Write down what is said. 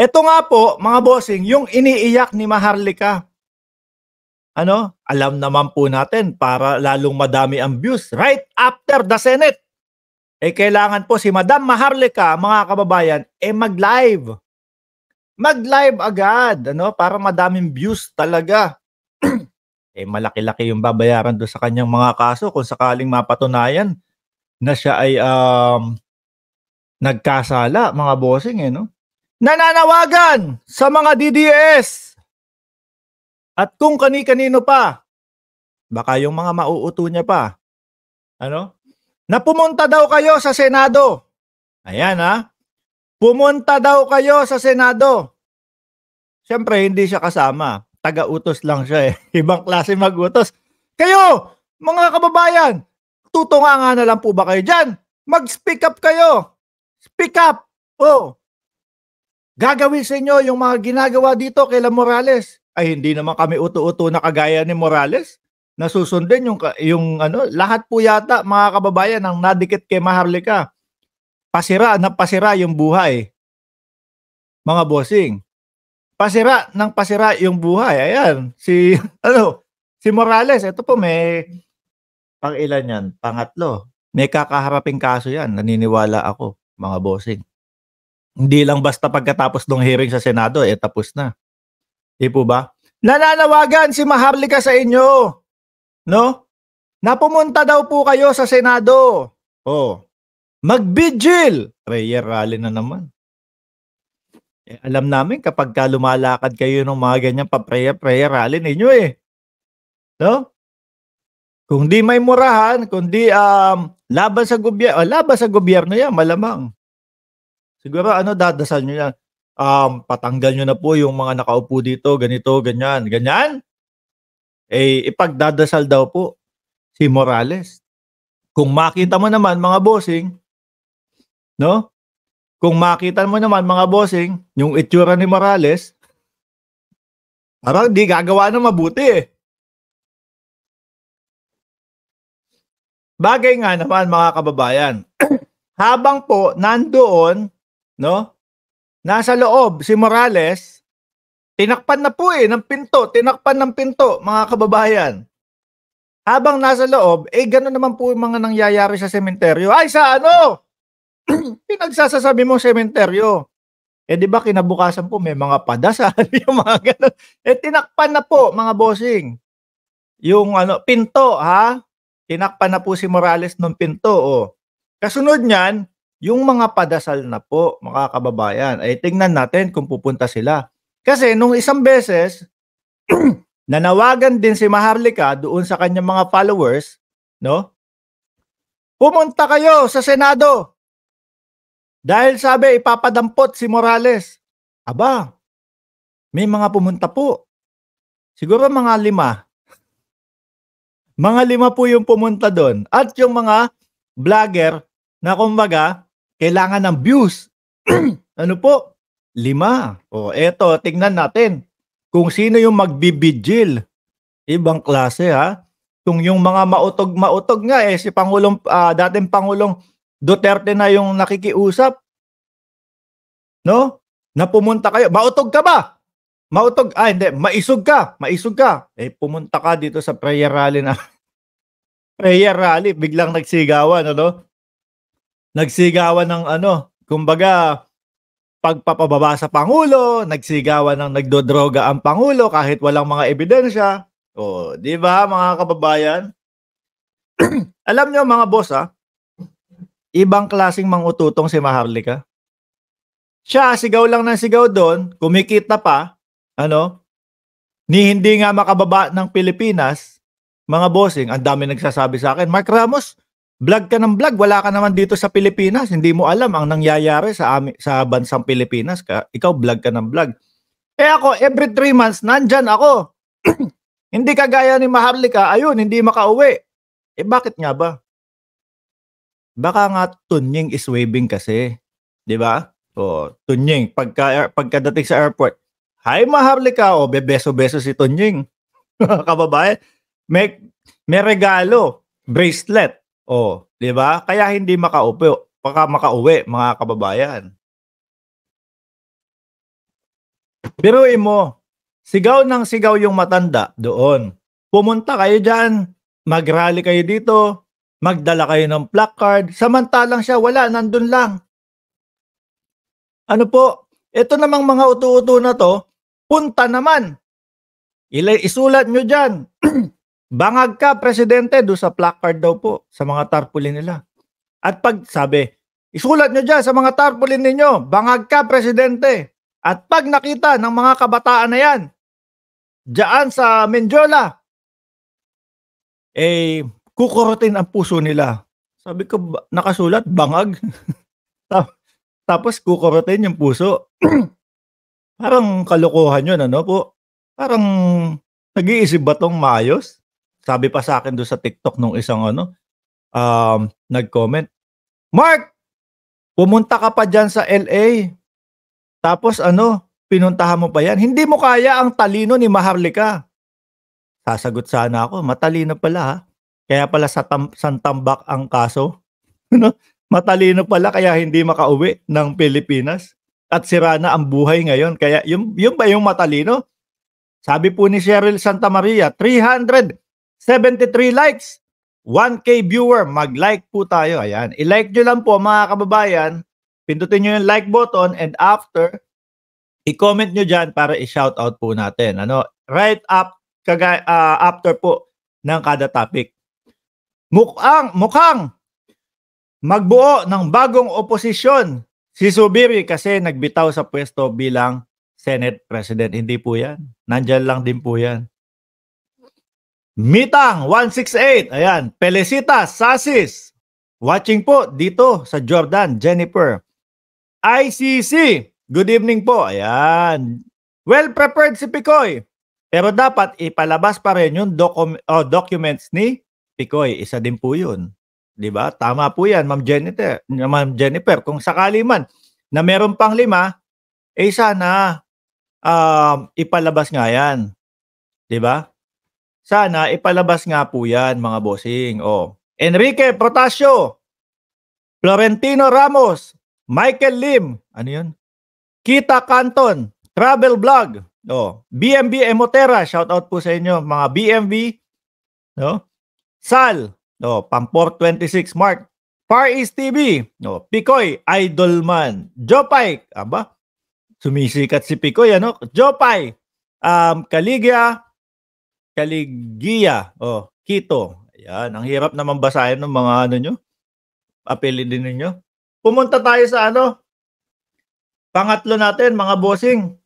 Ito nga po, mga bossing, yung iniiyak ni Maharlika. Ano? Alam naman po natin para lalong madami ang views right after the Senate. Eh kailangan po si Madam Maharlika, mga kababayan, eh mag-live. Mag-live agad, ano? Para madaming views talaga. eh malaki-laki yung babayaran do sa kanyang mga kaso kung sakaling mapatunayan na siya ay um, nagkasala, mga bossing eh, no? nananawagan sa mga DDS at kung kani-kanino pa, baka yung mga mauuto niya pa, ano? Na pumunta daw kayo sa Senado. Ayan ha. Pumunta daw kayo sa Senado. Siyempre, hindi siya kasama. Taga-utos lang siya eh. Ibang klase mag-utos. Kayo, mga kababayan, tutunga nga na lang po ba kayo dyan? Mag-speak up kayo. Speak up. Oh, Gagawin sa inyo yung mga ginagawa dito kay La Morales. Ay hindi naman kami uto-uto na kagaya ni Morales. Nasusundin yung yung ano, lahat po yata mga kababayan ang nadikit kay Maharlika. Pasira na pasira yung buhay. Mga bossing. Pasira ng pasira yung buhay. Ayan, si ano, si Morales, ito po may pang ilan yan? Pangatlo. May kakaharaping kaso yan, naniniwala ako, mga bossing. Hindi lang basta pagkatapos ng hearing sa Senado, eh tapos na. Di po ba? Nananawagan si Maharlika sa inyo. No? Napumunta daw po kayo sa Senado. Oh. Magbigil. Prayer rally na naman. Eh, alam namin kapag ka lumalakad kayo ng mga ganyan pa-prayer, prayer rally ninyo eh. No? Kung di may murahan, kundi um, laban sa gobyerno, laban sa gobyerno yan, malamang. Siguro ano dadasal niyo yan. Um, patanggal niyo na po yung mga nakaupo dito, ganito, ganyan. Ganyan? Eh, ipagdadasal daw po si Morales. Kung makita mo naman mga bossing, no? Kung makita mo naman mga bossing, yung itsura ni Morales, parang di gagawa na mabuti eh. Bagay nga naman mga kababayan, habang po nandoon no? Nasa loob si Morales, tinakpan na po eh ng pinto, tinakpan ng pinto mga kababayan. Habang nasa loob, eh gano'n naman po yung mga nangyayari sa sementeryo. Ay sa ano? Pinagsasasabi mo sementeryo. Eh di ba kinabukasan po may mga padasal, yung mga ganun. Eh tinakpan na po mga bossing. Yung ano, pinto ha? Tinakpan na po si Morales ng pinto oh. Kasunod niyan, yung mga padasal na po, mga kababayan, ay tingnan natin kung pupunta sila. Kasi nung isang beses, nanawagan din si Maharlika doon sa kanyang mga followers, no? Pumunta kayo sa Senado. Dahil sabi, ipapadampot si Morales. Aba, may mga pumunta po. Siguro mga lima. Mga lima po yung pumunta doon. At yung mga vlogger na kumbaga kailangan ng views. ano po? Lima. O eto, tingnan natin. Kung sino yung magbibigil. Ibang klase ha. Kung yung mga mautog-mautog nga eh, si Pangulong, uh, dating Pangulong Duterte na yung nakikiusap. No? Na pumunta kayo. Mautog ka ba? Mautog. Ah, hindi. Maisog ka. Maisog ka. Eh, pumunta ka dito sa prayer rally na prayer rally. Biglang nagsigawan, ano? No? nagsigawan ng ano, kumbaga pagpapababa sa pangulo, nagsigawan ng nagdodroga ang pangulo kahit walang mga ebidensya. O, di ba mga kababayan? Alam niyo mga boss ah, ibang klasing mangututong si Maharlika. Siya sigaw lang ng sigaw doon, kumikita pa, ano? Ni hindi nga makababa ng Pilipinas, mga bossing, ang dami nagsasabi sa akin, Mark Ramos, Vlog ka ng vlog, wala ka naman dito sa Pilipinas, hindi mo alam ang nangyayari sa ami, sa bansang Pilipinas. Ka, ikaw vlog ka ng vlog. Eh ako, every three months, nandyan ako. hindi kagaya ni Maharlika, ayun, hindi makauwi. Eh bakit nga ba? Baka nga Tunying is waving kasi. Di ba? O, Tunying, pagka, pagkadating sa airport, Hi Maharlika, o bebeso-beso si Tunying. Kababae, may, may regalo, bracelet Oh, 'di ba? Kaya hindi makaupo, baka makauwi mga kababayan. Biruin mo, sigaw ng sigaw yung matanda doon. Pumunta kayo diyan, magrally kayo dito, magdala kayo ng placard, samantalang siya wala, nandun lang. Ano po, ito namang mga utu-utu na to, punta naman. Ila isulat nyo diyan. Bangag ka, Presidente, do sa placard daw po sa mga tarpaulin nila. At pag sabi, isulat nyo dyan sa mga tarpaulin ninyo, bangag ka, Presidente. At pag nakita ng mga kabataan na yan, dyan sa Menjola, eh, kukurutin ang puso nila. Sabi ko, nakasulat, bangag. Tapos kukurutin yung puso. Parang kalokohan yun, ano po? Parang nag-iisip ba tong maayos? Sabi pa sa akin doon sa TikTok nung isang ano, um, nag-comment, Mark, pumunta ka pa dyan sa LA. Tapos ano, pinuntahan mo pa yan. Hindi mo kaya ang talino ni Maharlika. Sasagot sana ako, matalino pala ha. Kaya pala sa tam- santambak ang kaso. Ano? matalino pala kaya hindi makauwi ng Pilipinas. At sira na ang buhay ngayon. Kaya yung, yung ba yung matalino? Sabi po ni Cheryl Santa Maria, 300 73 likes. 1K viewer, mag-like po tayo. Ayan. I-like nyo lang po mga kababayan. Pindutin nyo yung like button and after, i-comment nyo dyan para i-shoutout po natin. Ano? Right up, kaga, uh, after po ng kada topic. Mukhang, mukhang magbuo ng bagong oposisyon si Subiri kasi nagbitaw sa pwesto bilang Senate President. Hindi po yan. Nandyan lang din po yan. Mitang 168. Ayan. Pelesitas Sasis. Watching po dito sa Jordan, Jennifer. ICC. Good evening po. Ayan. Well prepared si Picoy. Pero dapat ipalabas pa rin yung docu- oh, documents ni Picoy. Isa din po yun. 'Di ba? Tama po 'yan, Ma'am Jennifer. Ma'am Jennifer, kung sakali man na meron pang lima, eh sana um, uh, ipalabas nga 'yan. 'Di ba? Sana ipalabas nga po yan mga bossing. Oh. Enrique Protasio, Florentino Ramos, Michael Lim, ano yun? Kita Canton, Travel Vlog, oh, BMB Emotera, shout out po sa inyo mga BMB, no? Oh. Sal, oh, pang 426 Mark, Far East TV, no? Oh, Picoy, Idol Man, Jopay, aba, sumisikat si Picoy, ano? Jopay, um, Caligya, Kaligia. Oh, Quito. Ayan, ang hirap naman basahin ng mga ano nyo. Apeli din ninyo. Pumunta tayo sa ano? Pangatlo natin, mga bossing.